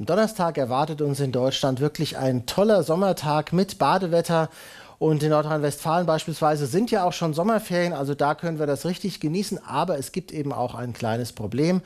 Am Donnerstag erwartet uns in Deutschland wirklich ein toller Sommertag mit Badewetter. Und in Nordrhein-Westfalen beispielsweise sind ja auch schon Sommerferien, also da können wir das richtig genießen. Aber es gibt eben auch ein kleines Problem.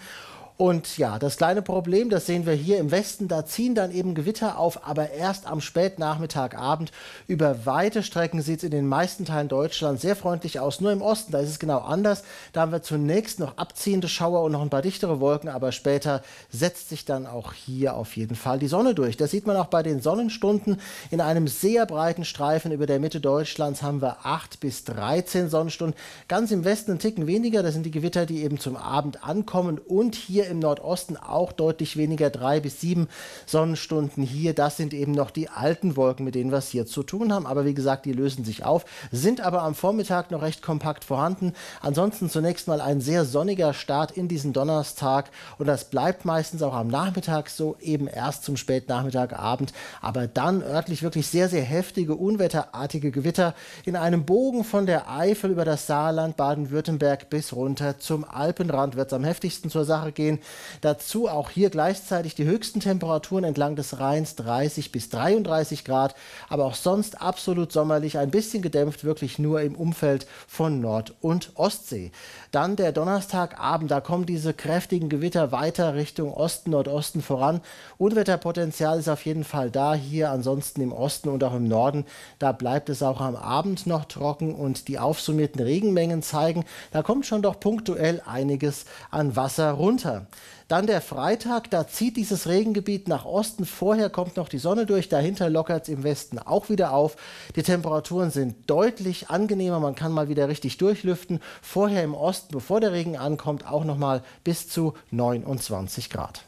Und ja, das kleine Problem, das sehen wir hier im Westen, da ziehen dann eben Gewitter auf, aber erst am Spätnachmittagabend. Über weite Strecken sieht es in den meisten Teilen Deutschlands sehr freundlich aus. Nur im Osten, da ist es genau anders. Da haben wir zunächst noch abziehende Schauer und noch ein paar dichtere Wolken, aber später setzt sich dann auch hier auf jeden Fall die Sonne durch. Das sieht man auch bei den Sonnenstunden. In einem sehr breiten Streifen über der Mitte Deutschlands haben wir 8 bis 13 Sonnenstunden. Ganz im Westen ein Ticken weniger, das sind die Gewitter, die eben zum Abend ankommen und hier hier im Nordosten auch deutlich weniger, drei bis sieben Sonnenstunden hier. Das sind eben noch die alten Wolken, mit denen wir es hier zu tun haben. Aber wie gesagt, die lösen sich auf, sind aber am Vormittag noch recht kompakt vorhanden. Ansonsten zunächst mal ein sehr sonniger Start in diesen Donnerstag und das bleibt meistens auch am Nachmittag so, eben erst zum Spätnachmittag, Abend. Aber dann örtlich wirklich sehr, sehr heftige, unwetterartige Gewitter in einem Bogen von der Eifel über das Saarland, Baden-Württemberg bis runter zum Alpenrand wird es am heftigsten zur Sache gehen gesehen. Dazu auch hier gleichzeitig die höchsten Temperaturen entlang des Rheins 30 bis 33 Grad, aber auch sonst absolut sommerlich, ein bisschen gedämpft, wirklich nur im Umfeld von Nord- und Ostsee. Dann der Donnerstagabend, da kommen diese kräftigen Gewitter weiter Richtung Osten, Nordosten voran. Unwetterpotenzial ist auf jeden Fall da, hier ansonsten im Osten und auch im Norden. Da bleibt es auch am Abend noch trocken und die aufsummierten Regenmengen zeigen, da kommt schon doch punktuell einiges an Wasser runter. Dann der Freitag, da zieht dieses Regengebiet nach Osten. Vorher kommt noch die Sonne durch, dahinter lockert es im Westen auch wieder auf. Die Temperaturen sind deutlich angenehmer, man kann mal wieder richtig durchlüften. Vorher im Osten, bevor der Regen ankommt, auch noch mal bis zu 29 Grad.